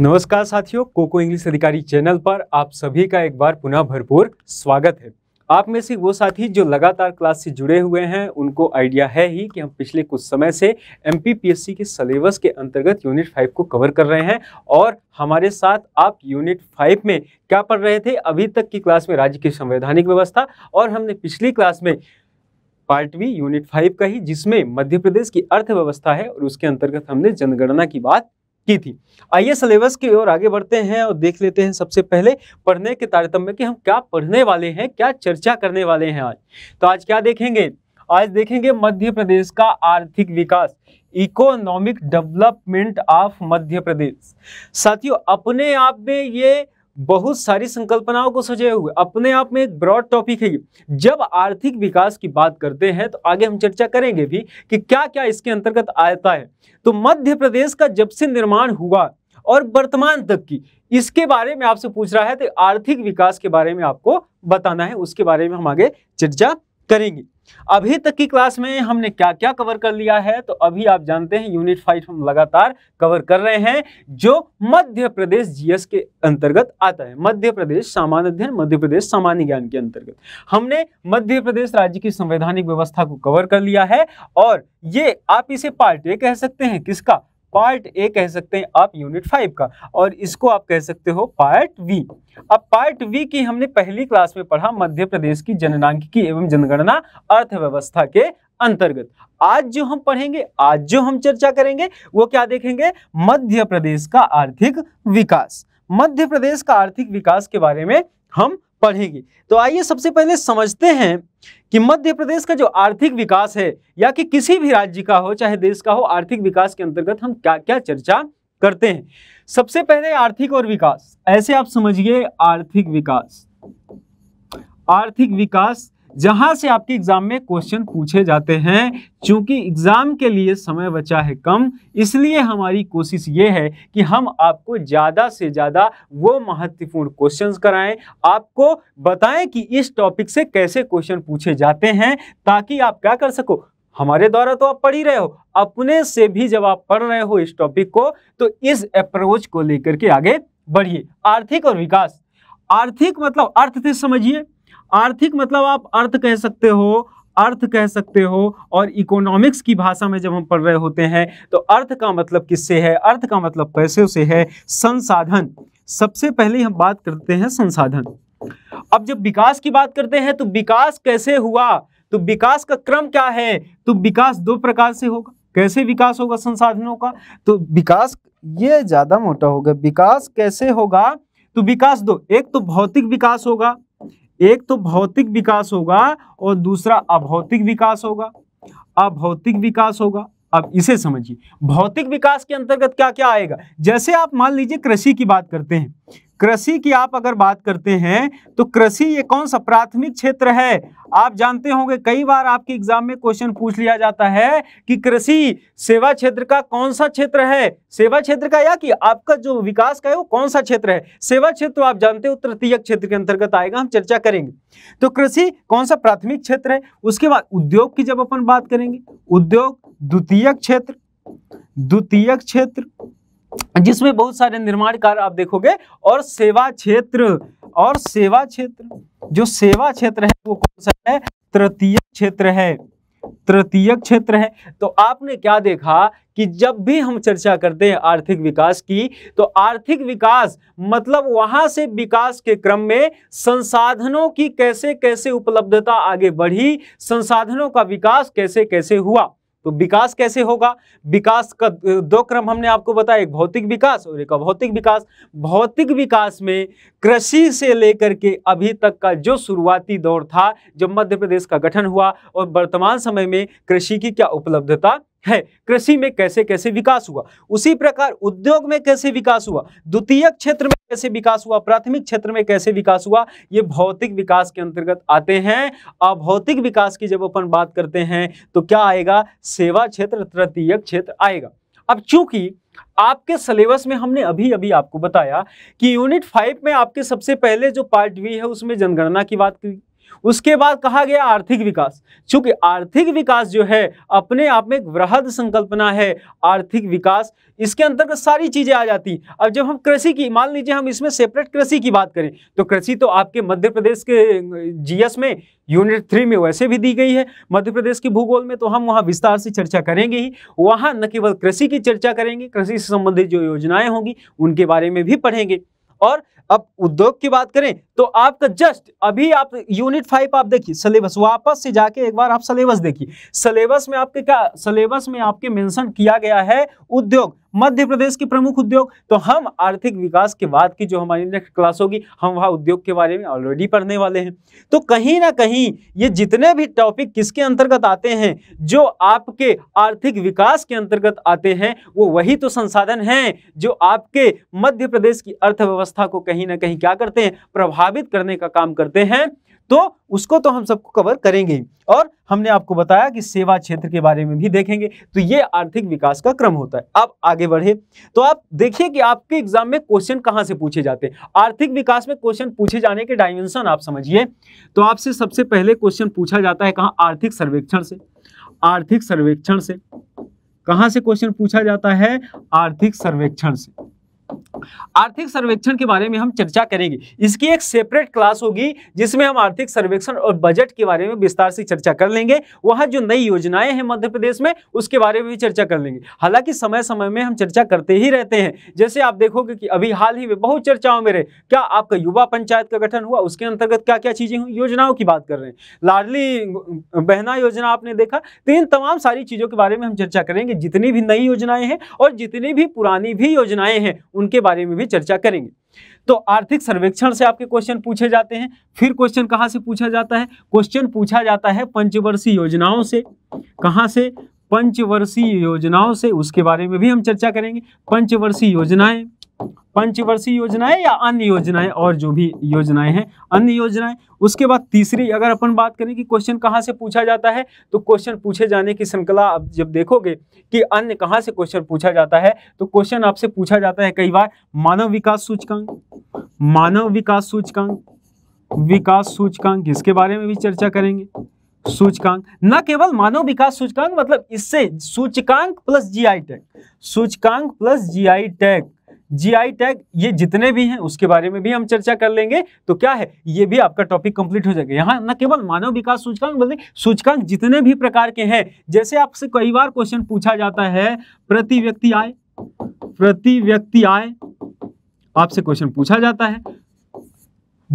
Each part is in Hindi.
नमस्कार साथियों कोको इंग्लिश अधिकारी चैनल पर आप सभी का एक बार पुनः भरपूर स्वागत है आप में से वो साथी जो लगातार क्लास से जुड़े हुए हैं उनको आइडिया है ही कि हम पिछले कुछ समय से एम के सलेबस के अंतर्गत यूनिट फाइव को कवर कर रहे हैं और हमारे साथ आप यूनिट फाइव में क्या पढ़ रहे थे अभी तक की क्लास में राज्य की संवैधानिक व्यवस्था और हमने पिछली क्लास में पार्ट वी यूनिट फाइव का ही जिसमें मध्य प्रदेश की अर्थव्यवस्था है और उसके अंतर्गत हमने जनगणना की बात की थी आइए सिलेबस की ओर आगे बढ़ते हैं और देख लेते हैं सबसे पहले पढ़ने के तारतम्य की हम क्या पढ़ने वाले हैं क्या चर्चा करने वाले हैं आज तो आज क्या देखेंगे आज देखेंगे मध्य प्रदेश का आर्थिक विकास economic development of Madhya Pradesh साथियों अपने आप में ये बहुत सारी संकल्पनाओं को सजे हुए अपने आप में एक ब्रॉड टॉपिक है जब आर्थिक विकास की बात करते हैं तो आगे हम चर्चा करेंगे भी कि क्या क्या इसके अंतर्गत आता है तो मध्य प्रदेश का जब से निर्माण हुआ और वर्तमान तक की इसके बारे में आपसे पूछ रहा है तो आर्थिक विकास के बारे में आपको बताना है उसके बारे में हम आगे चर्चा करेंगे अभी तक की क्लास में हमने क्या क्या कवर कर लिया है तो अभी आप जानते हैं यूनिट फाइव हम लगातार कवर कर रहे हैं जो मध्य प्रदेश जीएस के अंतर्गत आता है मध्य प्रदेश सामान्य अध्ययन मध्य प्रदेश सामान्य ज्ञान के अंतर्गत हमने मध्य प्रदेश राज्य की संवैधानिक व्यवस्था को कवर कर लिया है और ये आप इसे पार्ट ए कह सकते हैं किसका पार्ट ए कह सकते हैं आप यूनिट फाइव का और इसको आप कह सकते हो पार्ट वी अब पार्ट वी की हमने पहली क्लास में पढ़ा मध्य प्रदेश की जननांकिकी एवं जनगणना अर्थव्यवस्था के अंतर्गत आज जो हम पढ़ेंगे आज जो हम चर्चा करेंगे वो क्या देखेंगे मध्य प्रदेश का आर्थिक विकास मध्य प्रदेश का आर्थिक विकास के बारे में हम पढ़ेगी तो आइए सबसे पहले समझते हैं कि मध्य प्रदेश का जो आर्थिक विकास है या कि किसी भी राज्य का हो चाहे देश का हो आर्थिक विकास के अंतर्गत हम क्या क्या चर्चा करते हैं सबसे पहले आर्थिक और विकास ऐसे आप समझिए आर्थिक विकास आर्थिक विकास जहां से आपके एग्जाम में क्वेश्चन पूछे जाते हैं क्योंकि एग्जाम के लिए समय बचा है कम इसलिए हमारी कोशिश ये है कि हम आपको ज़्यादा से ज़्यादा वो महत्वपूर्ण क्वेश्चंस कराएं आपको बताएं कि इस टॉपिक से कैसे क्वेश्चन पूछे जाते हैं ताकि आप क्या कर सको हमारे द्वारा तो आप पढ़ ही रहे हो अपने से भी जब आप पढ़ रहे हो इस टॉपिक को तो इस अप्रोच को लेकर के आगे बढ़िए आर्थिक और विकास आर्थिक मतलब अर्थ से समझिए आर्थिक मतलब आप अर्थ कह सकते हो अर्थ कह सकते हो और इकोनॉमिक्स की भाषा में जब हम पढ़ रहे होते हैं तो अर्थ का मतलब किससे है अर्थ का मतलब पैसे से है संसाधन सबसे पहले हम बात करते हैं संसाधन अब जब विकास की बात करते हैं तो विकास कैसे हुआ तो विकास का क्रम क्या है तो विकास दो प्रकार से होगा कैसे विकास होगा संसाधनों का तो विकास ये ज्यादा मोटा होगा विकास कैसे होगा तो विकास दो एक तो भौतिक विकास होगा एक तो भौतिक विकास होगा और दूसरा अभौतिक विकास होगा अभौतिक विकास होगा अब इसे समझिए भौतिक विकास के अंतर्गत क्या क्या आएगा जैसे आप मान लीजिए कृषि की बात करते हैं कृषि की आप अगर बात करते हैं तो कृषि ये कौन सा प्राथमिक क्षेत्र है आप जानते होंगे कई बार आपके एग्जाम में क्वेश्चन पूछ लिया जाता है कि कृषि सेवा क्षेत्र का कौन सा क्षेत्र है सेवा क्षेत्र का या कि आपका जो विकास का है वो कौन सा क्षेत्र है सेवा क्षेत्र तो आप जानते हो तृतीय क्षेत्र के अंतर्गत आएगा हम चर्चा करेंगे तो कृषि कौन सा प्राथमिक क्षेत्र है उसके बाद उद्योग की जब अपन बात करेंगे उद्योग द्वितीय क्षेत्र द्वितीय क्षेत्र जिसमें बहुत सारे निर्माण कार्य आप देखोगे और सेवा क्षेत्र और सेवा क्षेत्र जो सेवा क्षेत्र है वो कौन सा है तृतीय क्षेत्र है तृतीय क्षेत्र है तो आपने क्या देखा कि जब भी हम चर्चा करते हैं आर्थिक विकास की तो आर्थिक विकास मतलब वहां से विकास के क्रम में संसाधनों की कैसे कैसे उपलब्धता आगे बढ़ी संसाधनों का विकास कैसे कैसे हुआ तो विकास कैसे होगा विकास का दो क्रम हमने आपको बताया एक भौतिक विकास और एक अभौतिक विकास भौतिक विकास में कृषि से लेकर के अभी तक का जो शुरुआती दौर था जब मध्य प्रदेश का गठन हुआ और वर्तमान समय में कृषि की क्या उपलब्धता है कृषि में कैसे कैसे विकास हुआ उसी प्रकार उद्योग में कैसे विकास हुआ द्वितीय क्षेत्र में कैसे विकास हुआ प्राथमिक क्षेत्र में कैसे विकास हुआ ये भौतिक विकास के अंतर्गत आते हैं अभौतिक विकास की जब अपन बात करते हैं तो क्या आएगा सेवा क्षेत्र तृतीय क्षेत्र आएगा अब चूंकि आपके सिलेबस में हमने अभी अभी आपको बताया कि यूनिट फाइव में आपके सबसे पहले जो पार्ट वी है उसमें जनगणना की बात की उसके बाद कहा गया आर्थिक विकास चूंकि आर्थिक विकास जो है अपने आप में एक वृहद संकल्पना है आर्थिक विकास इसके अंतर्गत सारी चीज़ें आ जाती अब जब हम कृषि की मान लीजिए हम इसमें सेपरेट कृषि की बात करें तो कृषि तो आपके मध्य प्रदेश के जीएस में यूनिट थ्री में वैसे भी दी गई है मध्य प्रदेश के भूगोल में तो हम वहाँ विस्तार से चर्चा करेंगे ही वहाँ न केवल कृषि की चर्चा करेंगे कृषि से संबंधित जो योजनाएं होंगी उनके बारे में भी पढ़ेंगे और अब उद्योग की बात करें तो आपका जस्ट अभी आप यूनिट फाइव आप देखिए सिलेबस वापस से जाके एक बार आप सिलेबस देखिए सिलेबस में आपके क्या सिलेबस में आपके मेंशन किया गया है उद्योग मध्य प्रदेश के प्रमुख उद्योग तो हम आर्थिक विकास के बाद की जो हमारी नेक्स्ट क्लास होगी हम वहां उद्योग के बारे में ऑलरेडी पढ़ने वाले हैं तो कहीं ना कहीं ये जितने भी टॉपिक किसके अंतर्गत आते हैं जो आपके आर्थिक विकास के अंतर्गत आते हैं वो वही तो संसाधन हैं जो आपके मध्य प्रदेश की अर्थव्यवस्था को कहीं ना कहीं क्या करते हैं प्रभाव साबित करने का काम करते हैं तो उसको तो हम सबको कवर करेंगे और हमने आपको बताया कि सेवा क्षेत्र के बारे में भी देखेंगे तो ये आर्थिक विकास का क्रम होता है आप आगे बढ़े तो आप देखिए कि आपके एग्जाम में क्वेश्चन कहां से पूछे जाते हैं आर्थिक विकास में क्वेश्चन पूछे जाने के डायमेंशन आप समझिए तो आपसे सबसे पहले क्वेश्चन पूछा जाता है कहाँ आर्थिक सर्वेक्षण से आर्थिक सर्वेक्षण से कहाँ से क्वेश्चन पूछा जाता है आर्थिक सर्वेक्षण से आर्थिक सर्वेक्षण के बारे में हम चर्चा करेंगे इसकी एक सेपरेट क्लास होगी जिसमें हम आर्थिक सर्वेक्षण और बजट के बारे में विस्तार से चर्चा कर लेंगे वहां जो नई योजनाएं हैं मध्य प्रदेश में उसके बारे में भी चर्चा कर लेंगे हालांकि समय समय में हम चर्चा करते ही रहते हैं जैसे आप देखोगे कि अभी हाल ही में बहुत चर्चाओं में रहे क्या आपका युवा पंचायत का गठन हुआ उसके अंतर्गत क्या क्या चीज़ें हुई योजनाओं की बात कर रहे हैं लाडली बहना योजना आपने देखा तो इन तमाम सारी चीज़ों के बारे में हम चर्चा करेंगे जितनी भी नई योजनाएं हैं और जितनी भी पुरानी भी योजनाएं हैं उनके बारे में भी चर्चा करेंगे तो आर्थिक सर्वेक्षण से आपके क्वेश्चन पूछे जाते हैं फिर क्वेश्चन कहाँ से पूछा जाता है क्वेश्चन पूछा जाता है पंचवर्षीय योजनाओं से कहाँ से पंचवर्षीय योजनाओं से उसके बारे में भी हम चर्चा करेंगे पंचवर्षीय योजनाएं पंचवर्षीय योजनाएं या अन्य योजनाएं और जो भी योजनाएं हैं अन्य योजनाएं उसके बाद तीसरी अगर अपन बात करें कि क्वेश्चन कहाँ से पूछा जाता है तो क्वेश्चन पूछे जाने की श्रृंखला आप जब देखोगे कि अन्य कहाँ से क्वेश्चन पूछा जाता है तो क्वेश्चन आपसे पूछा जाता है कई बार मानव विकास सूचकांक मानव विकास सूचकांक विकास सूचकांक इसके बारे में भी चर्चा करेंगे सूचकांक न केवल मानव विकास सूचकांक मतलब इससे सूचकांक प्लस आई टैग सूचकांक plus I tag GI tag ये जितने भी हैं उसके बारे में भी हम चर्चा कर लेंगे तो क्या है ये भी आपका टॉपिक कंप्लीट हो जाएगा यहाँ न केवल मानव विकास सूचकांक बल्कि सूचकांक जितने भी प्रकार के हैं जैसे आपसे कई बार क्वेश्चन पूछा जाता है प्रति व्यक्ति आय प्रति व्यक्ति आय आपसे क्वेश्चन पूछा जाता है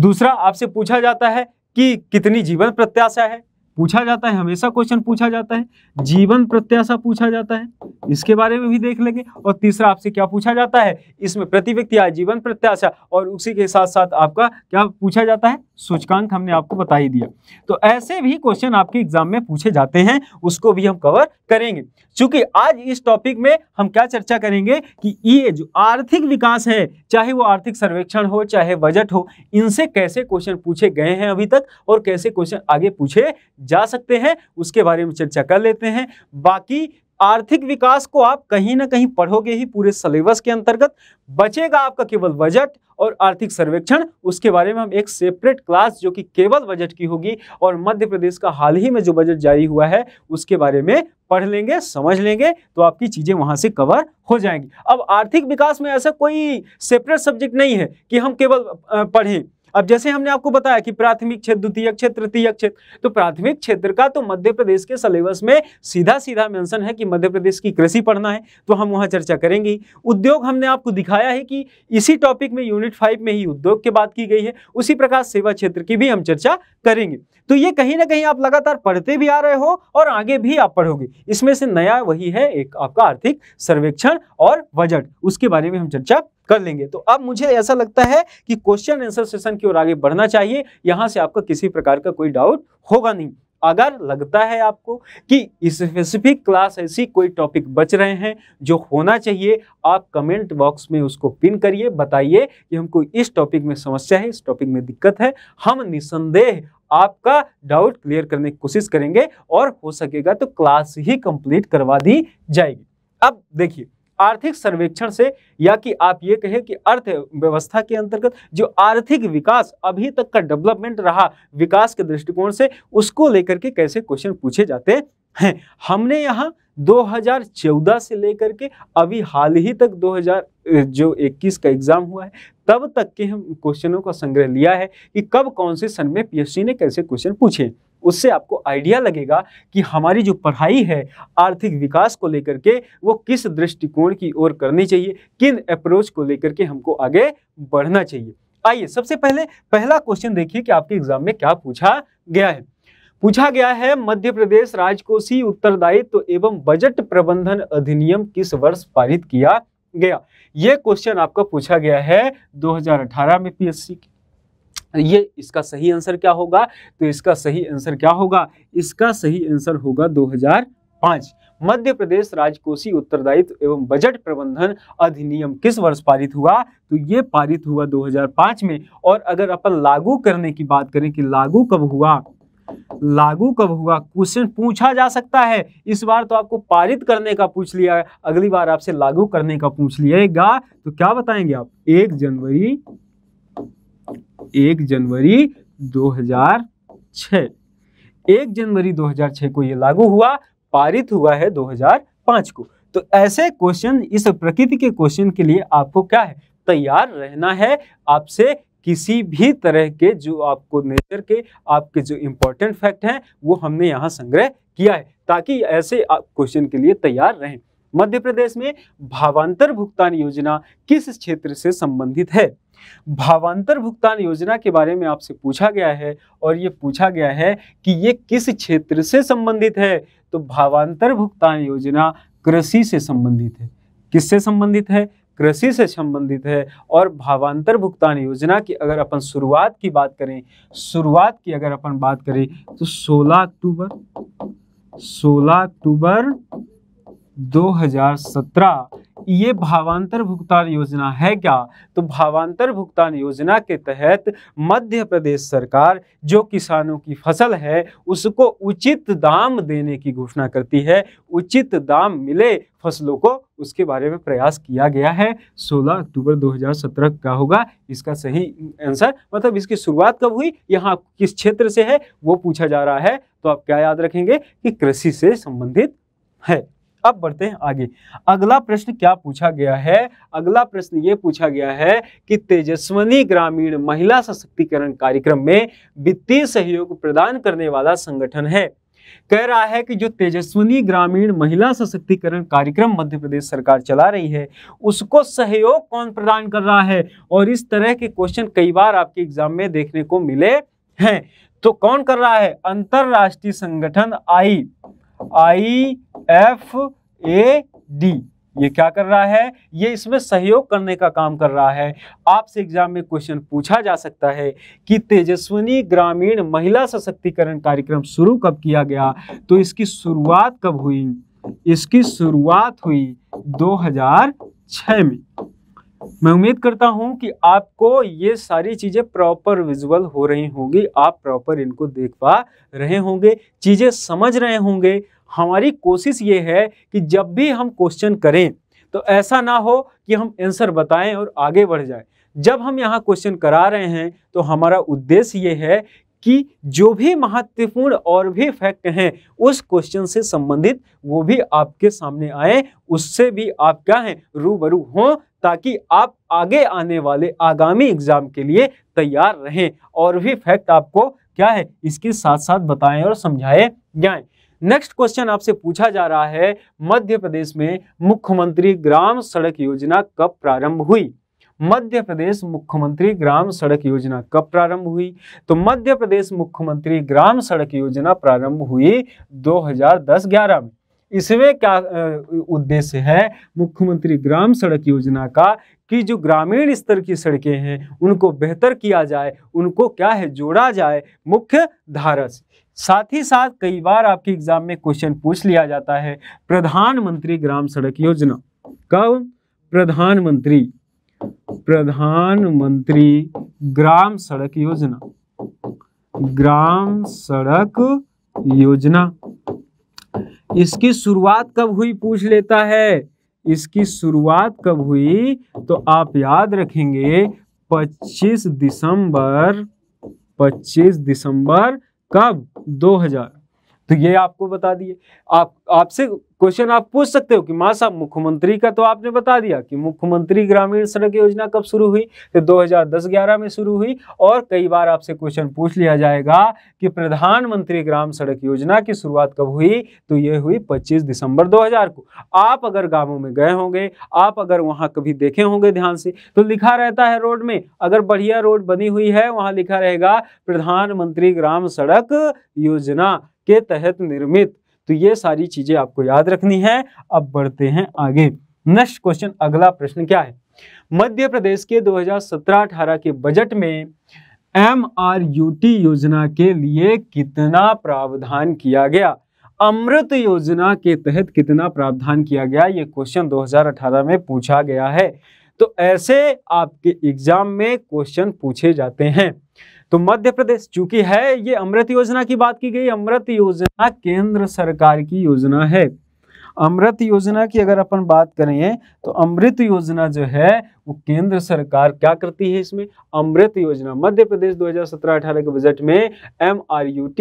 दूसरा आपसे पूछा जाता है कि कितनी जीवन प्रत्याशा है पूछा जाता है हमेशा क्वेश्चन पूछा जाता है जीवन प्रत्याशा पूछा जाता है इसके बारे में भी देख लेंगे और तीसरा आपसे क्या पूछा जाता है इसमें प्रति व्यक्ति जीवन प्रत्याशा और उसी के साथ साथ आपका क्या पूछा जाता है सूचकांक हमने आपको बता ही दिया तो ऐसे भी क्वेश्चन आपके एग्जाम में पूछे जाते हैं उसको भी हम कवर करेंगे क्योंकि आज इस टॉपिक में हम क्या चर्चा करेंगे कि ये जो आर्थिक विकास है चाहे वो आर्थिक सर्वेक्षण हो चाहे बजट हो इनसे कैसे क्वेश्चन पूछे गए हैं अभी तक और कैसे क्वेश्चन आगे पूछे जा सकते हैं उसके बारे में चर्चा कर लेते हैं बाकी आर्थिक विकास को आप कहीं ना कहीं पढ़ोगे ही पूरे सिलेबस के अंतर्गत बचेगा आपका केवल बजट और आर्थिक सर्वेक्षण उसके बारे में हम एक सेपरेट क्लास जो कि केवल बजट की होगी और मध्य प्रदेश का हाल ही में जो बजट जारी हुआ है उसके बारे में पढ़ लेंगे समझ लेंगे तो आपकी चीज़ें वहां से कवर हो जाएंगी अब आर्थिक विकास में ऐसा कोई सेपरेट सब्जेक्ट नहीं है कि हम केवल पढ़ें अब जैसे हमने आपको बताया कि प्राथमिक क्षेत्र द्वितीय क्षेत्र तृतीय क्षेत्र तो प्राथमिक क्षेत्र का तो मध्य प्रदेश के सिलेबस में सीधा सीधा मेंशन है कि मध्य प्रदेश की कृषि पढ़ना है तो हम वहाँ चर्चा करेंगे उद्योग हमने आपको दिखाया है कि इसी टॉपिक में यूनिट फाइव में ही उद्योग की बात की गई है उसी प्रकार सेवा क्षेत्र की भी हम चर्चा करेंगे तो ये कहीं ना कहीं आप लगातार पढ़ते भी आ रहे हो और आगे भी आप पढ़ोगे इसमें से नया वही है एक आपका आर्थिक सर्वेक्षण और बजट उसके बारे में हम चर्चा कर लेंगे तो अब मुझे ऐसा लगता है कि क्वेश्चन आंसर सेशन की ओर आगे बढ़ना चाहिए यहाँ से आपका किसी प्रकार का कोई डाउट होगा नहीं अगर लगता है आपको कि स्पेसिफिक क्लास ऐसी कोई टॉपिक बच रहे हैं जो होना चाहिए आप कमेंट बॉक्स में उसको पिन करिए बताइए कि हमको इस टॉपिक में समस्या है इस टॉपिक में दिक्कत है हम निसंदेह आपका डाउट क्लियर करने की कोशिश करेंगे और हो सकेगा तो क्लास ही कंप्लीट करवा दी जाएगी अब देखिए आर्थिक सर्वेक्षण से या कि आप ये कहें कि अर्थव्यवस्था के अंतर्गत जो आर्थिक विकास अभी तक का डेवलपमेंट रहा विकास के दृष्टिकोण से उसको लेकर के कैसे क्वेश्चन पूछे जाते हैं हमने यहाँ 2014 से लेकर के अभी हाल ही तक 2000 जो 21 का एग्ज़ाम हुआ है तब तक के हम क्वेश्चनों का संग्रह लिया है कि कब कौन से सन में पीएससी ने कैसे क्वेश्चन पूछे उससे आपको आइडिया लगेगा कि हमारी जो पढ़ाई है आर्थिक विकास को लेकर के वो किस दृष्टिकोण की ओर करनी चाहिए किन अप्रोच को लेकर के हमको आगे बढ़ना चाहिए आइए सबसे पहले पहला क्वेश्चन देखिए कि आपके एग्जाम में क्या पूछा गया है पूछा गया है मध्य प्रदेश राजकोषीय उत्तरदायित्व तो एवं बजट प्रबंधन अधिनियम किस वर्ष पारित किया गया ये क्वेश्चन आपका पूछा गया है 2018 में पीएससी की ये इसका सही आंसर क्या होगा तो इसका सही आंसर क्या होगा इसका सही आंसर होगा 2005 मध्य प्रदेश राजकोषीय उत्तरदायित्व एवं बजट प्रबंधन अधिनियम किस वर्ष पारित हुआ तो ये पारित हुआ 2005 में और अगर अपन लागू करने की बात करें कि लागू कब हुआ लागू कब हुआ क्वेश्चन पूछा जा सकता है इस बार तो आपको पारित करने का पूछ लिया है अगली बार आपसे लागू करने का पूछ लिएगा तो क्या बताएंगे आप एक जनवरी एक जनवरी 2006 एक जनवरी 2006 को ये लागू हुआ पारित हुआ है 2005 को तो ऐसे क्वेश्चन इस प्रकृति के क्वेश्चन के लिए आपको क्या है तैयार रहना है आपसे किसी भी तरह के जो आपको नेचर के आपके जो इम्पोर्टेंट फैक्ट हैं वो हमने यहाँ संग्रह किया है ताकि ऐसे आप क्वेश्चन के लिए तैयार रहें मध्य प्रदेश में भावांतर भुगतान योजना किस क्षेत्र से संबंधित है भावांतर भुगतान योजना के बारे में आपसे पूछा गया है और ये पूछा गया है कि ये किस क्षेत्र से संबंधित है तो भावांतर भुगतान योजना कृषि से संबंधित है किससे संबंधित है कृषि से संबंधित है और भावांतर भुगतान योजना की अगर अपन शुरुआत की बात करें शुरुआत की अगर अपन बात करें तो 16 अक्टूबर 16 अक्टूबर 2017 ये भावांतर भुगतान योजना है क्या तो भावांतर भुगतान योजना के तहत मध्य प्रदेश सरकार जो किसानों की फसल है उसको उचित दाम देने की घोषणा करती है उचित दाम मिले फसलों को उसके बारे में प्रयास किया गया है 16 अक्टूबर 2017 का होगा इसका सही आंसर मतलब इसकी शुरुआत कब हुई यहाँ किस क्षेत्र से है वो पूछा जा रहा है तो आप क्या याद रखेंगे कि कृषि से संबंधित है अब बढ़ते हैं आगे अगला प्रश्न क्या पूछा गया है अगला प्रश्न ये पूछा गया है कि तेजस्वनी ग्रामीण महिला सशक्तिकरण कार्यक्रम में वित्तीय सहयोग प्रदान करने वाला संगठन है कह रहा है कि जो तेजस्वनी ग्रामीण महिला सशक्तिकरण कार्यक्रम मध्य प्रदेश सरकार चला रही है उसको सहयोग कौन प्रदान कर रहा है और इस तरह के क्वेश्चन कई बार आपके एग्जाम में देखने को मिले हैं तो कौन कर रहा है अंतरराष्ट्रीय संगठन आई आई एफ ए डी ये क्या कर रहा है ये इसमें सहयोग करने का काम कर रहा है आपसे एग्जाम में क्वेश्चन पूछा जा सकता है कि तेजस्वनी ग्रामीण महिला सशक्तिकरण कार्यक्रम शुरू कब किया गया तो इसकी शुरुआत कब हुई इसकी शुरुआत हुई 2006 में मैं उम्मीद करता हूं कि आपको ये सारी चीज़ें प्रॉपर विजुअल हो रही होंगी आप प्रॉपर इनको देख पा रहे होंगे चीज़ें समझ रहे होंगे हमारी कोशिश ये है कि जब भी हम क्वेश्चन करें तो ऐसा ना हो कि हम आंसर बताएं और आगे बढ़ जाएं जब हम यहाँ क्वेश्चन करा रहे हैं तो हमारा उद्देश्य ये है कि जो भी महत्वपूर्ण और भी फैक्ट हैं उस क्वेश्चन से संबंधित वो भी आपके सामने आए उससे भी आप क्या हैं रूबरू हों ताकि आप आगे आने वाले आगामी एग्जाम के लिए तैयार रहें और भी फैक्ट आपको क्या है इसके साथ साथ बताएं और समझाएं जाएं नेक्स्ट क्वेश्चन आपसे पूछा जा रहा है मध्य प्रदेश में मुख्यमंत्री ग्राम सड़क योजना कब प्रारंभ हुई मध्य प्रदेश मुख्यमंत्री ग्राम सड़क योजना कब प्रारंभ हुई तो मध्य प्रदेश मुख्यमंत्री ग्राम सड़क योजना प्रारंभ हुई 2010-11 में इसमें क्या उद्देश्य है मुख्यमंत्री ग्राम सड़क योजना का कि जो ग्रामीण स्तर की सड़कें हैं उनको बेहतर किया जाए उनको क्या है जोड़ा जाए मुख्य धारा से साथ ही साथ कई बार आपके एग्जाम में क्वेश्चन पूछ लिया जाता है प्रधानमंत्री ग्राम सड़क योजना कब प्रधानमंत्री प्रधानमंत्री ग्राम सड़क योजना ग्राम सड़क योजना इसकी शुरुआत कब हुई पूछ लेता है इसकी शुरुआत कब हुई तो आप याद रखेंगे 25 दिसंबर 25 दिसंबर कब दो हजार तो ये आपको बता दिए आप आपसे क्वेश्चन आप पूछ सकते हो कि मां साहब मुख्यमंत्री का तो आपने बता दिया कि मुख्यमंत्री ग्रामीण सड़क योजना कब शुरू हुई तो 2010-11 में शुरू हुई और कई बार आपसे क्वेश्चन पूछ लिया जाएगा कि प्रधानमंत्री ग्राम सड़क योजना की शुरुआत कब हुई तो ये हुई 25 दिसंबर 2000 को आप अगर गाँवों में गए होंगे आप अगर वहाँ कभी देखे होंगे ध्यान से तो लिखा रहता है रोड में अगर बढ़िया रोड बनी हुई है वहाँ लिखा रहेगा प्रधानमंत्री ग्राम सड़क योजना के तहत निर्मित तो ये सारी चीजें आपको याद रखनी है अब बढ़ते हैं आगे नेक्स्ट क्वेश्चन अगला प्रश्न क्या है मध्य प्रदेश के 2017-18 के बजट में एम आर यू टी योजना के लिए कितना प्रावधान किया गया अमृत योजना के तहत कितना प्रावधान किया गया ये क्वेश्चन 2018 में पूछा गया है तो ऐसे आपके एग्जाम में क्वेश्चन पूछे जाते हैं तो मध्य प्रदेश चूंकि है ये अमृत योजना की बात की गई अमृत योजना केंद्र सरकार की योजना है अमृत योजना की अगर अपन बात करें तो अमृत योजना जो है वो केंद्र सरकार क्या करती है इसमें अमृत योजना मध्य प्रदेश 2017-18 के बजट में एम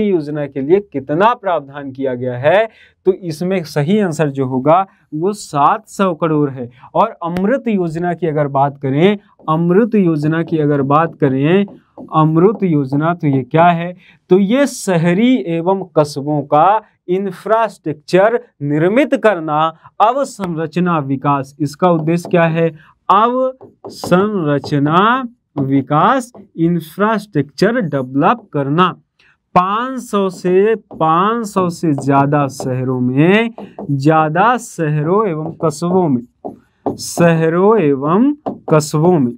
योजना के लिए कितना प्रावधान किया गया है तो इसमें सही आंसर जो होगा वो 700 करोड़ है और अमृत योजना की अगर बात करें अमृत योजना की अगर बात करें अमृत योजना तो ये क्या है तो ये शहरी एवं कस्बों का इंफ्रास्ट्रक्चर निर्मित करना अवसंरचना विकास इसका उद्देश्य क्या है अवसंरचना विकास इंफ्रास्ट्रक्चर डेवलप करना 500 से 500 से ज़्यादा शहरों में ज़्यादा शहरों एवं कस्बों में शहरों एवं कस्बों में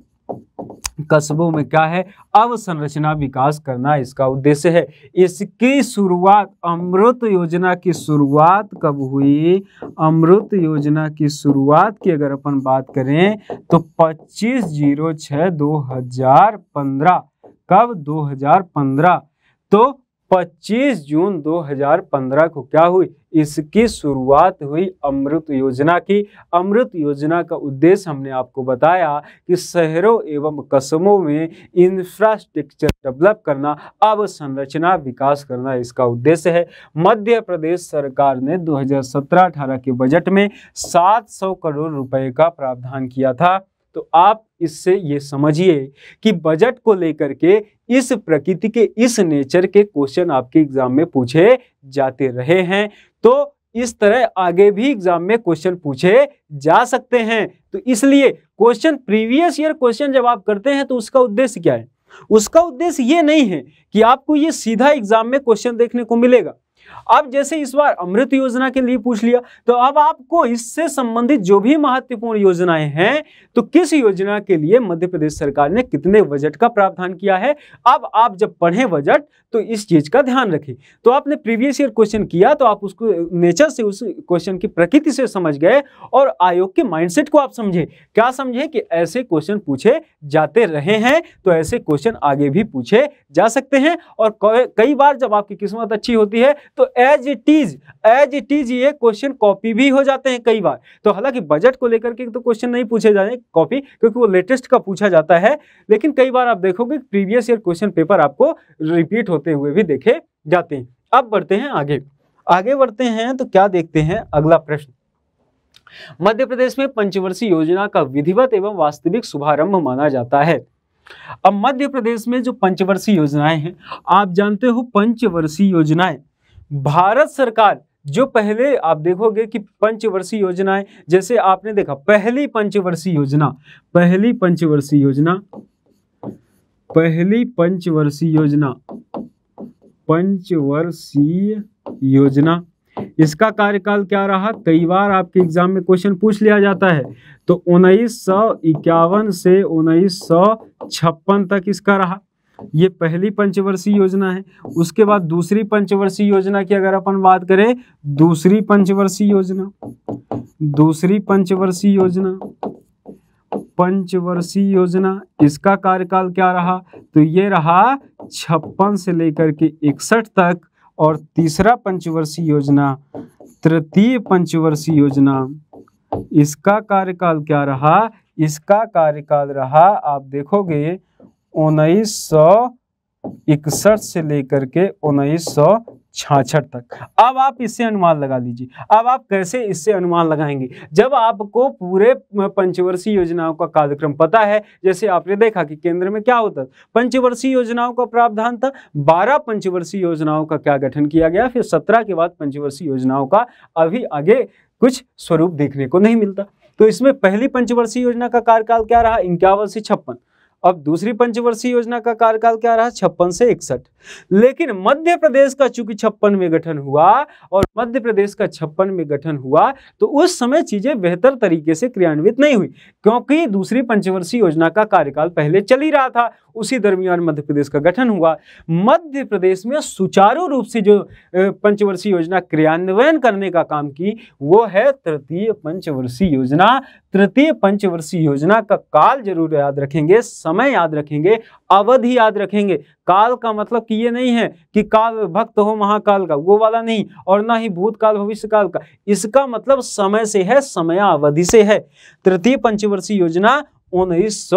कस्बों में क्या है अवसंरचना विकास करना इसका उद्देश्य है इसकी शुरुआत अमृत योजना की शुरुआत कब हुई अमृत योजना की शुरुआत की अगर अपन बात करें तो पच्चीस जीरो छ दो हजार पंद्रह कब 2015 तो 25 जून 2015 को क्या हुई इसकी शुरुआत हुई अमृत योजना की अमृत योजना का उद्देश्य हमने आपको बताया कि शहरों एवं कस्बों में इंफ्रास्ट्रक्चर डेवलप करना अब संरचना विकास करना इसका उद्देश्य है मध्य प्रदेश सरकार ने 2017-18 के बजट में 700 करोड़ रुपए का प्रावधान किया था तो आप इससे ये समझिए कि बजट को लेकर के इस प्रकृति के इस नेचर के क्वेश्चन आपके एग्जाम में पूछे जाते रहे हैं तो इस तरह आगे भी एग्जाम में क्वेश्चन पूछे जा सकते हैं तो इसलिए क्वेश्चन प्रीवियस ईयर क्वेश्चन जब आप करते हैं तो उसका उद्देश्य क्या है उसका उद्देश्य ये नहीं है कि आपको ये सीधा एग्जाम में क्वेश्चन देखने को मिलेगा अब जैसे इस बार अमृत योजना के लिए पूछ लिया तो अब आपको इससे संबंधित जो भी महत्वपूर्ण योजनाएं हैं तो किस योजना के लिए मध्य प्रदेश सरकार ने कितने बजट का प्रावधान किया है अब आप जब पढ़ें बजट तो इस चीज का ध्यान रखें तो आपने प्रीवियस ईयर क्वेश्चन किया तो आप उसको नेचर से उस क्वेश्चन की प्रकृति से समझ गए और आयोग के माइंडसेट को आप समझे क्या समझे कि ऐसे क्वेश्चन पूछे जाते रहे हैं तो ऐसे क्वेश्चन आगे भी पूछे जा सकते हैं और कई बार जब आपकी किस्मत अच्छी होती है तो as it is as it is ये क्वेश्चन कॉपी भी हो जाते हैं कई बार तो हालांकि बजट को लेकर के तो क्वेश्चन नहीं पूछे जाते कॉपी क्योंकि वो लेटेस्ट का पूछा जाता है लेकिन कई बार आप देखोगे प्रीवियस ईयर क्वेश्चन पेपर आपको रिपीट होते हुए भी देखे जाते हैं अब बढ़ते हैं आगे आगे बढ़ते हैं तो क्या देखते हैं अगला प्रश्न मध्य प्रदेश में पंचवर्षीय योजना का विधिवत एवं वास्तविक शुभारंभ माना जाता है अब मध्य प्रदेश में जो पंचवर्षीय योजनाएं हैं आप जानते हो पंचवर्षीय योजनाएं भारत सरकार जो पहले आप देखोगे कि पंचवर्षीय योजनाएं जैसे आपने देखा पहली पंचवर्षीय योजना पहली पंचवर्षीय योजना पहली पंचवर्षीय योजना पंचवर्षीय योजना इसका कार्यकाल क्या रहा कई बार आपके एग्जाम में क्वेश्चन पूछ लिया जाता है तो उन्नीस से उन्नीस तक इसका रहा ये पहली पंचवर्षीय योजना है उसके बाद दूसरी पंचवर्षीय योजना की अगर अपन बात करें दूसरी पंचवर्षीय योजना दूसरी पंचवर्षीय योजना पंचवर्षीय योजना इसका कार्यकाल क्या रहा तो ये रहा छप्पन से लेकर के इकसठ तक और तीसरा पंचवर्षीय योजना तृतीय पंचवर्षीय योजना इसका कार्यकाल क्या रहा इसका कार्यकाल रहा आप देखोगे उन्नीस सौ इकसठ से लेकर के उन्नीस सौ छाछठ तक अब आप इससे अनुमान लगा लीजिए अब आप कैसे इससे अनुमान लगाएंगे जब आपको पूरे पंचवर्षीय योजनाओं का कार्यक्रम पता है जैसे आपने देखा कि केंद्र में क्या होता पंचवर्षीय योजनाओं का प्रावधान था बारह पंचवर्षीय योजनाओं का क्या गठन किया गया फिर सत्रह के बाद पंचवर्षीय योजनाओं का अभी आगे कुछ स्वरूप देखने को नहीं मिलता तो इसमें पहली पंचवर्षीय योजना का कार्यकाल क्या रहा इक्यावन से छप्पन अब दूसरी पंचवर्षीय योजना का कार्यकाल क्या रहा छप्पन से इकसठ लेकिन मध्य प्रदेश का चूंकि छप्पन में गठन हुआ और मध्य प्रदेश का छप्पन में गठन हुआ तो उस समय चीजें बेहतर तरीके से क्रियान्वित नहीं हुई क्योंकि दूसरी पंचवर्षीय योजना का कार्यकाल पहले चल ही रहा था उसी दरमियान मध्य प्रदेश का गठन हुआ मध्य प्रदेश में सुचारू रूप से जो पंचवर्षीय योजना क्रियान्वयन करने का काम की वो है तृतीय पंचवर्षीय योजना तृतीय पंचवर्षीय योजना का काल जरूर याद रखेंगे समय याद रखेंगे अवधि याद रखेंगे काल का मतलब कि ये नहीं है कि काल भक्त हो महाकाल का वो वाला नहीं और ना ही भूतकाल भविष्यकाल का इसका मतलब समय से है समय अवधि से है तृतीय पंचवर्षीय योजना उन्नीस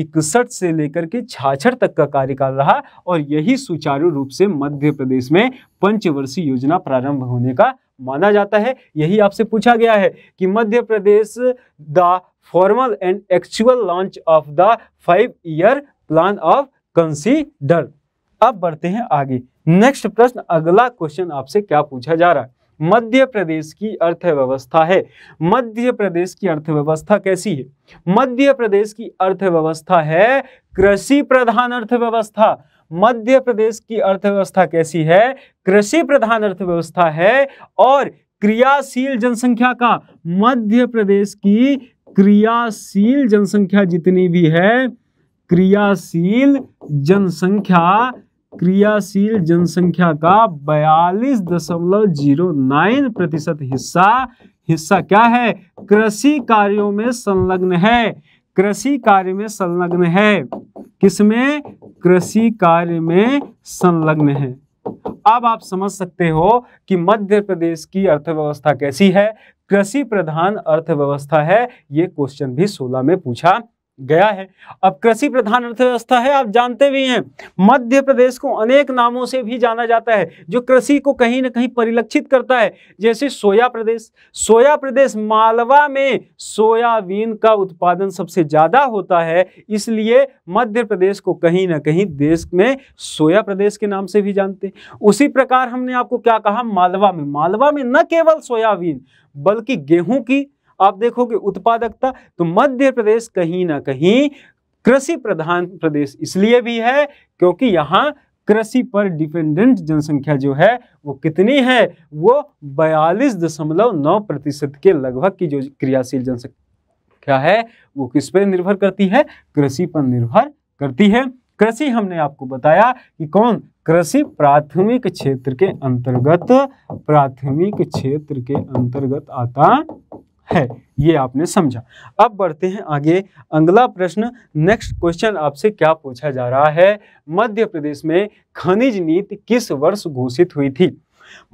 इकसठ से लेकर के छाछठ तक का कार्यकाल रहा और यही सुचारू रूप से मध्य प्रदेश में पंचवर्षीय योजना प्रारंभ होने का माना जाता है यही आपसे पूछा गया है कि Madhya Pradesh the formal and actual launch of the five year plan of consider अब बढ़ते हैं आगे नेक्स्ट प्रश्न अगला क्वेश्चन आपसे क्या पूछा जा रहा है मध्य प्रदेश की अर्थव्यवस्था है मध्य प्रदेश की अर्थव्यवस्था कैसी है मध्य प्रदेश की अर्थव्यवस्था है कृषि प्रधान अर्थव्यवस्था मध्य प्रदेश की अर्थव्यवस्था कैसी है कृषि प्रधान अर्थव्यवस्था है और क्रियाशील जनसंख्या का मध्य प्रदेश की क्रियाशील जनसंख्या जितनी भी है क्रियाशील जनसंख्या क्रियाशील जनसंख्या का बयालीस दशमलव जीरो नाइन प्रतिशत हिस्सा हिस्सा क्या है कृषि कार्यों में संलग्न है कृषि कार्य में संलग्न है किसमें कृषि कार्य में संलग्न है अब आप समझ सकते हो कि मध्य प्रदेश की अर्थव्यवस्था कैसी है कृषि प्रधान अर्थव्यवस्था है ये क्वेश्चन भी 16 में पूछा गया है अब कृषि प्रधान अर्थव्यवस्था है आप जानते भी हैं मध्य प्रदेश को अनेक नामों से भी जाना जाता है जो कृषि को कहीं ना कहीं परिलक्षित करता है जैसे सोया प्रदेश सोया प्रदेश मालवा में सोयाबीन का उत्पादन सबसे ज़्यादा होता है इसलिए मध्य प्रदेश को कहीं ना कहीं देश में सोया प्रदेश के नाम से भी जानते उसी प्रकार हमने आपको क्या कहा मालवा में मालवा में न केवल सोयाबीन बल्कि गेहूँ की आप देखोगे उत्पादकता तो मध्य प्रदेश कहीं ना कहीं कृषि प्रधान प्रदेश इसलिए भी है क्योंकि यहाँ कृषि पर डिपेंडेंट जनसंख्या जो है वो कितनी है वो बयालीस दशमलव नौ प्रतिशत के लगभग की जो क्रियाशील जनसंख्या है वो किस पर निर्भर करती है कृषि पर निर्भर करती है कृषि हमने आपको बताया कि कौन कृषि प्राथमिक क्षेत्र के अंतर्गत प्राथमिक क्षेत्र के अंतर्गत आता है ये आपने समझा अब बढ़ते हैं आगे अगला प्रश्न नेक्स्ट क्वेश्चन आपसे क्या पूछा जा रहा है मध्य प्रदेश में खनिज नीति किस वर्ष घोषित हुई थी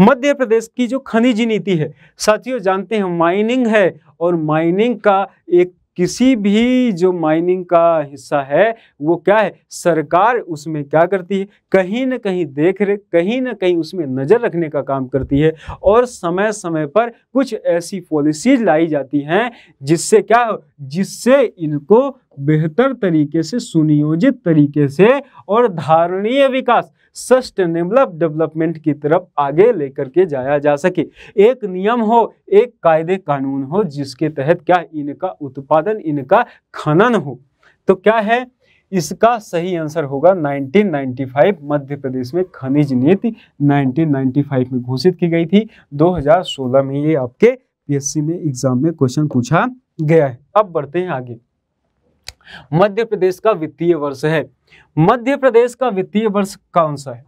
मध्य प्रदेश की जो खनिज नीति है साथियों जानते हैं माइनिंग है और माइनिंग का एक किसी भी जो माइनिंग का हिस्सा है वो क्या है सरकार उसमें क्या करती है कहीं ना कहीं देख रेख कहीं ना कहीं उसमें नज़र रखने का काम करती है और समय समय पर कुछ ऐसी पॉलिसीज लाई जाती हैं जिससे क्या हो जिससे इनको बेहतर तरीके से सुनियोजित तरीके से और धारणीय विकास सस्टेनेबल डेवलपमेंट की तरफ आगे लेकर के जाया जा सके एक नियम हो एक कायदे कानून हो जिसके तहत क्या इनका उत्पादन इनका खनन हो तो क्या है इसका सही आंसर होगा 1995 मध्य प्रदेश में खनिज नीति 1995 में घोषित की गई थी 2016 में ये आपके पीएससी में एग्जाम में क्वेश्चन पूछा गया है अब बढ़ते हैं आगे मध्य प्रदेश का वित्तीय वर्ष है मध्य प्रदेश का वित्तीय वर्ष कौन सा है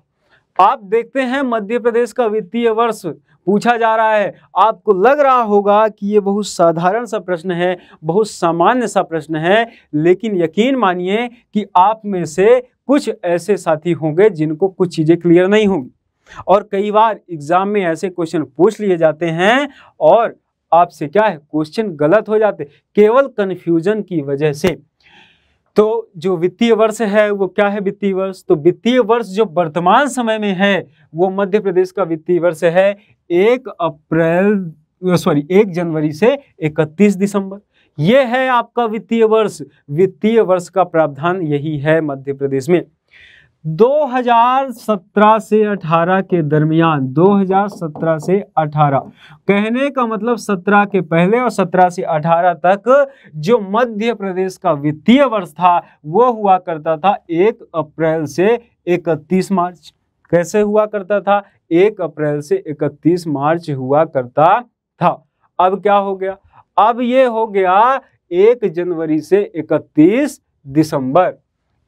आप देखते हैं मध्य प्रदेश का वित्तीय वर्ष पूछा जा रहा है आपको लग रहा होगा कि ये बहुत साधारण सा प्रश्न है बहुत सामान्य सा प्रश्न है लेकिन यकीन मानिए कि आप में से कुछ ऐसे साथी होंगे जिनको कुछ चीज़ें क्लियर नहीं होंगी और कई बार एग्जाम में ऐसे क्वेश्चन पूछ लिए जाते हैं और आपसे क्या है क्वेश्चन गलत हो जाते केवल कन्फ्यूजन की वजह से तो जो वित्तीय वर्ष है वो क्या है वित्तीय वर्ष तो वित्तीय वर्ष जो वर्तमान समय में है वो मध्य प्रदेश का वित्तीय वर्ष है एक अप्रैल सॉरी एक जनवरी से इकतीस दिसंबर ये है आपका वित्तीय वर्ष वित्तीय वर्ष का प्रावधान यही है मध्य प्रदेश में 2017 से 18 के दरमियान 2017 से 18 कहने का मतलब 17 के पहले और 17 से 18 तक जो मध्य प्रदेश का वित्तीय वर्ष था वो हुआ करता था 1 अप्रैल से 31 मार्च कैसे हुआ करता था 1 अप्रैल से 31 मार्च हुआ करता था अब क्या हो गया अब ये हो गया 1 जनवरी से 31 दिसंबर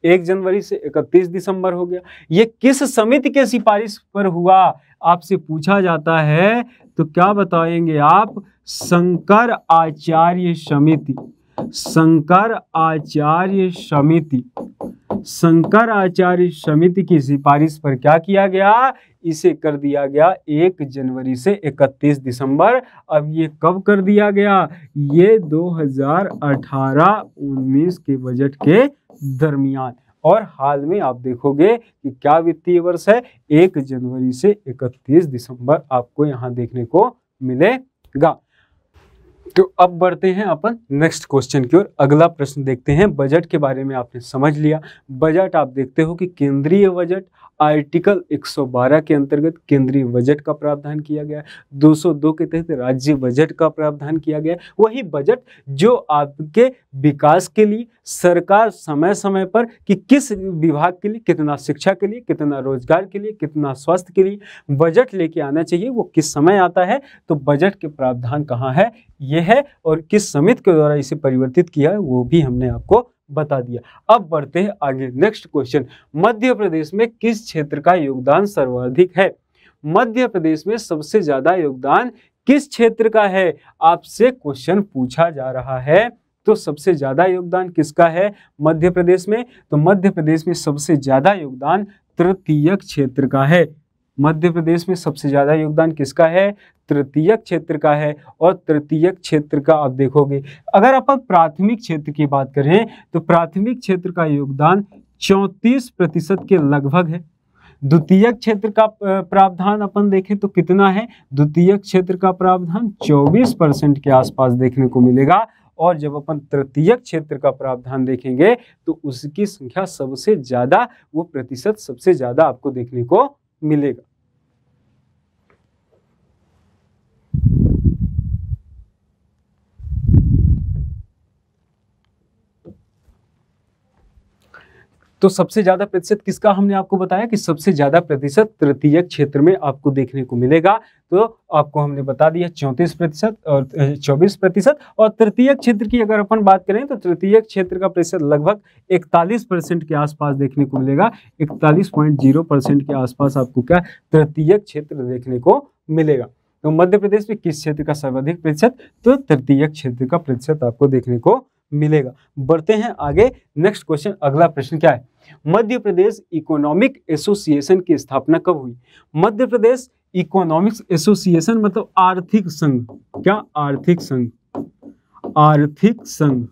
एक जनवरी से इकतीस दिसंबर हो गया ये किस समिति के सिफारिश पर हुआ आपसे पूछा जाता है तो क्या बताएंगे आप शंकर आचार्य समिति शंकर आचार्य समिति शंकर आचार्य समिति की सिफारिश पर क्या किया गया इसे कर दिया गया एक जनवरी से इकतीस दिसंबर अब ये कब कर दिया गया ये 2018-19 के बजट के दरमियान और हाल में आप देखोगे कि क्या वित्तीय वर्ष है एक जनवरी से इकतीस दिसंबर आपको यहाँ देखने को मिलेगा तो अब बढ़ते हैं अपन नेक्स्ट क्वेश्चन की ओर अगला प्रश्न देखते हैं बजट के बारे में आपने समझ लिया बजट आप देखते हो कि केंद्रीय बजट आर्टिकल 112 के अंतर्गत केंद्रीय बजट का प्रावधान किया गया 202 के तहत राज्य बजट का प्रावधान किया गया वही बजट जो आपके विकास के लिए सरकार समय समय पर कि किस विभाग के लिए कितना शिक्षा के लिए कितना रोजगार के लिए कितना स्वास्थ्य के लिए बजट लेके आना चाहिए वो किस समय आता है तो बजट के प्रावधान कहाँ है ये ये है और किस समिति के द्वारा इसे परिवर्तित किया है वो भी हमने आपको बता दिया अब बढ़ते हैं आगे नेक्स्ट क्वेश्चन मध्य प्रदेश में किस क्षेत्र का योगदान सर्वाधिक है मध्य प्रदेश में सबसे ज्यादा योगदान किस क्षेत्र का है आपसे क्वेश्चन पूछा जा रहा है तो सबसे ज्यादा योगदान किसका है मध्य प्रदेश में तो मध्य प्रदेश में सबसे ज्यादा योगदान तृतीयक क्षेत्र का है मध्य प्रदेश में सबसे ज़्यादा योगदान किसका है तृतीय क्षेत्र का है और तृतीय क्षेत्र का आप देखोगे अगर अपन प्राथमिक क्षेत्र की बात करें तो प्राथमिक क्षेत्र का योगदान चौंतीस प्रतिशत के लगभग है द्वितीय क्षेत्र का प्रावधान अपन देखें तो कितना है द्वितीय क्षेत्र का प्रावधान 24 परसेंट के आसपास देखने को मिलेगा और जब अपन तृतीय क्षेत्र का प्रावधान देखेंगे तो उसकी संख्या सबसे ज़्यादा वो प्रतिशत सबसे ज़्यादा आपको देखने को मिलेगा तो सबसे ज़्यादा प्रतिशत किसका हमने आपको बताया कि सबसे ज़्यादा प्रतिशत तृतीय क्षेत्र में आपको देखने को मिलेगा तो आपको हमने बता दिया चौंतीस प्रतिशत और चौबीस प्रतिशत और तृतीय क्षेत्र की अगर अपन बात करें तो तृतीय क्षेत्र का प्रतिशत लगभग इकतालीस परसेंट के आसपास देखने को मिलेगा इकतालीस पॉइंट जीरो परसेंट के आसपास आपको क्या तृतीय क्षेत्र देखने को मिलेगा तो मध्य प्रदेश में किस क्षेत्र का सर्वाधिक प्रतिशत तो तृतीय क्षेत्र का प्रतिशत आपको देखने को मिलेगा बढ़ते हैं आगे नेक्स्ट क्वेश्चन अगला प्रश्न क्या है मध्य प्रदेश इकोनॉमिक एसोसिएशन की स्थापना कब हुई मध्य प्रदेश इकोनॉमिक्स एसोसिएशन मतलब आर्थिक संघ क्या आर्थिक संघ आर्थिक संघ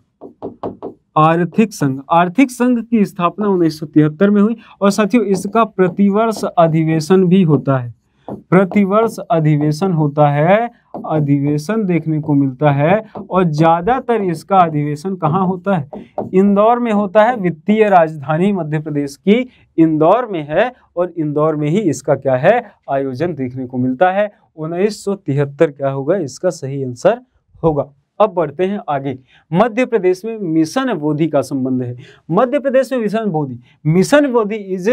आर्थिक संघ आर्थिक संघ की स्थापना उन्नीस में हुई और साथियों इसका प्रतिवर्ष अधिवेशन भी होता है प्रतिवर्ष अधिवेशन होता है अधिवेशन देखने को मिलता है और ज़्यादातर इसका अधिवेशन कहाँ होता है इंदौर में होता है वित्तीय राजधानी मध्य प्रदेश की इंदौर में है और इंदौर में ही इसका क्या है आयोजन देखने को मिलता है उन्नीस क्या होगा इसका सही आंसर होगा अब बढ़ते हैं आगे मध्य प्रदेश में मिशन बोधि का संबंध है मध्य प्रदेश में mission Bodhi mission Bodhi is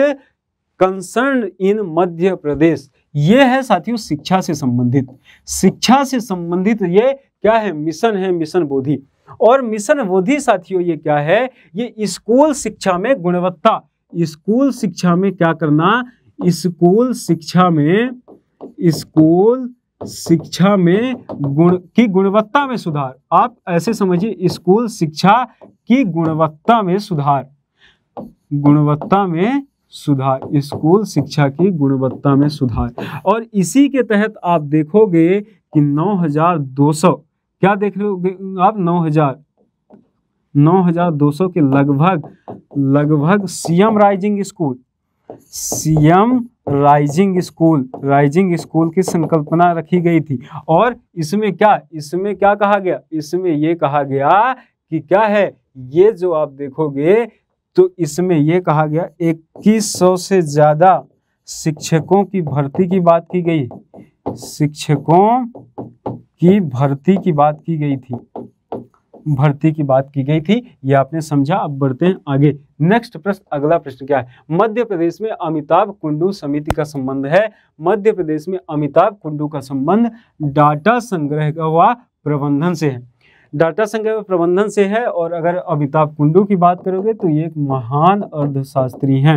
concern in Madhya Pradesh ये है साथियों शिक्षा से संबंधित शिक्षा से संबंधित ये क्या है मिशन है मिशन बोधि और मिशन बोधि साथियों ये क्या है ये स्कूल शिक्षा में गुणवत्ता स्कूल शिक्षा में क्या करना स्कूल शिक्षा में स्कूल शिक्षा में गुण की गुणवत्ता में सुधार आप ऐसे समझिए स्कूल शिक्षा की गुणवत्ता में सुधार गुणवत्ता में सुधार स्कूल शिक्षा की गुणवत्ता में सुधार और इसी के तहत आप देखोगे कि 9200 क्या देख रहे हो आप 9000 9200 के लगभग लगभग CM rising school CM rising school rising school की संकल्पना रखी गई थी और इसमें क्या इसमें क्या कहा गया इसमें यह कहा गया कि क्या है ये जो आप देखोगे तो इसमें यह कहा गया इक्कीस सौ से ज़्यादा शिक्षकों की भर्ती की बात की गई शिक्षकों की भर्ती की बात की गई थी भर्ती की बात की गई थी यह आपने समझा अब बढ़ते हैं आगे नेक्स्ट प्रश्न अगला प्रश्न क्या है मध्य प्रदेश में अमिताभ कुंडू समिति का संबंध है मध्य प्रदेश में अमिताभ कुंडू का संबंध डाटा संग्रह व प्रबंधन से है डाटा संग्रह प्रबंधन से है और अगर अमिताभ कुंडू की बात करोगे तो ये एक महान अर्थशास्त्री हैं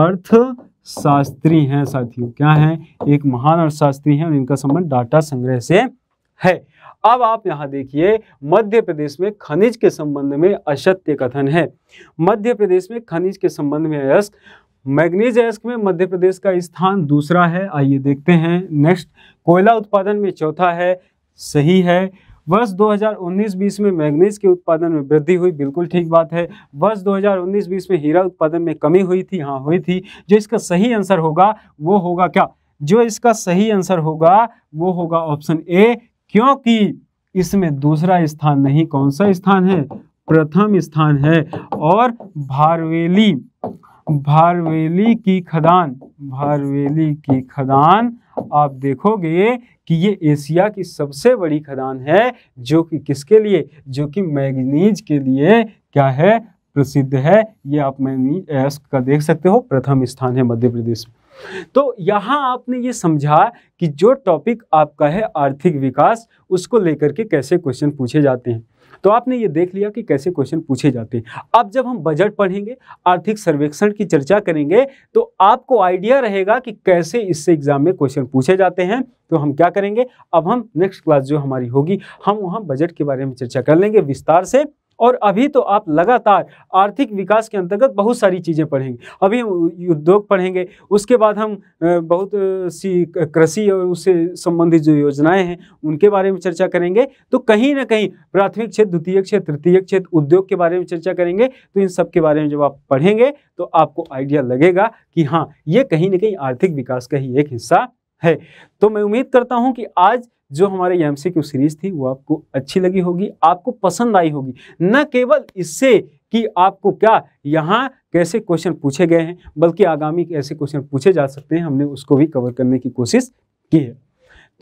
अर्थशास्त्री हैं साथियों क्या हैं एक महान अर्थशास्त्री हैं और इनका संबंध डाटा संग्रह से है अब आप यहाँ देखिए मध्य प्रदेश में खनिज के संबंध में असत्य कथन है मध्य प्रदेश में खनिज के संबंध में अयस्क मैग्नीज अयस्क में मध्य प्रदेश का स्थान दूसरा है आइए देखते हैं नेक्स्ट कोयला उत्पादन में चौथा है सही है वर्ष 2019-20 में मैग्नीज के उत्पादन में वृद्धि हुई बिल्कुल ठीक बात है वर्ष 2019-20 में हीरा उत्पादन में कमी हुई थी हाँ हुई थी जो इसका सही आंसर होगा वो होगा क्या जो इसका सही आंसर होगा वो होगा ऑप्शन ए क्योंकि इसमें दूसरा स्थान नहीं कौन सा स्थान है प्रथम स्थान है और भारवेली भारवेली की खदान भारवेली की खदान आप देखोगे कि ये एशिया की सबसे बड़ी खदान है जो कि किसके लिए जो कि मैगनीज के लिए क्या है प्रसिद्ध है ये आप मैगनीज का देख सकते हो प्रथम स्थान है मध्य प्रदेश में तो यहाँ आपने ये समझा कि जो टॉपिक आपका है आर्थिक विकास उसको लेकर के कैसे क्वेश्चन पूछे जाते हैं तो आपने ये देख लिया कि कैसे क्वेश्चन पूछे जाते हैं अब जब हम बजट पढ़ेंगे आर्थिक सर्वेक्षण की चर्चा करेंगे तो आपको आइडिया रहेगा कि कैसे इससे एग्जाम में क्वेश्चन पूछे जाते हैं तो हम क्या करेंगे अब हम नेक्स्ट क्लास जो हमारी होगी हम वहाँ बजट के बारे में चर्चा कर लेंगे विस्तार से और अभी तो आप लगातार आर्थिक विकास के अंतर्गत बहुत सारी चीज़ें पढ़ेंगे अभी हम उद्योग पढ़ेंगे उसके बाद हम बहुत सी कृषि और उससे संबंधित जो योजनाएं हैं उनके बारे में चर्चा करेंगे तो कहीं ना कहीं प्राथमिक क्षेत्र द्वितीय क्षेत्र तृतीय क्षेत्र उद्योग के बारे में चर्चा करेंगे तो इन सब के बारे में जब आप पढ़ेंगे तो आपको आइडिया लगेगा कि हाँ ये कहीं ना कहीं आर्थिक विकास का ही एक हिस्सा है तो मैं उम्मीद करता हूँ कि आज जो हमारे एम सी सीरीज़ थी वो आपको अच्छी लगी होगी आपको पसंद आई होगी न केवल इससे कि आपको क्या यहाँ कैसे क्वेश्चन पूछे गए हैं बल्कि आगामी ऐसे क्वेश्चन पूछे जा सकते हैं हमने उसको भी कवर करने की कोशिश की है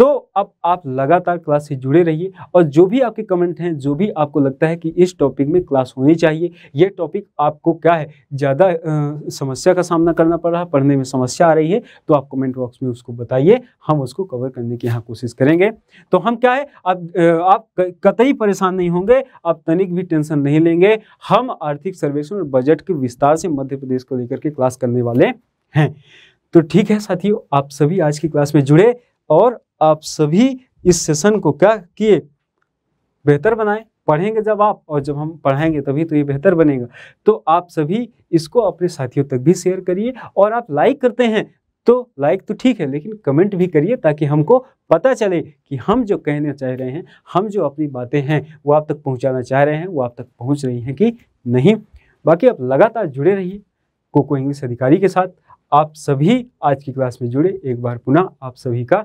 तो अब आप लगातार क्लास से जुड़े रहिए और जो भी आपके कमेंट हैं जो भी आपको लगता है कि इस टॉपिक में क्लास होनी चाहिए ये टॉपिक आपको क्या है ज़्यादा समस्या का सामना करना पड़ रहा है पढ़ने में समस्या आ रही है तो आप कमेंट बॉक्स में उसको बताइए हम उसको कवर करने की यहाँ कोशिश करेंगे तो हम क्या है आप आप कतई परेशान नहीं होंगे आप तनिक भी टेंशन नहीं लेंगे हम आर्थिक सर्वेक्षण और बजट के विस्तार से मध्य प्रदेश को लेकर के क्लास करने वाले हैं तो ठीक है साथियों आप सभी आज की क्लास में जुड़े और आप सभी इस सेशन को क्या किए बेहतर बनाएं पढ़ेंगे जब आप और जब हम पढ़ाएंगे तभी तो ये बेहतर बनेगा तो आप सभी इसको अपने साथियों तक भी शेयर करिए और आप लाइक करते हैं तो लाइक तो ठीक है लेकिन कमेंट भी करिए ताकि हमको पता चले कि हम जो कहना चाह रहे हैं हम जो अपनी बातें हैं वो आप तक पहुंचाना चाह रहे हैं वो आप तक पहुंच रही हैं कि नहीं बाकी आप लगातार जुड़े रहिए कोको इंग्लिश अधिकारी के साथ आप सभी आज की क्लास में जुड़े एक बार पुनः आप सभी का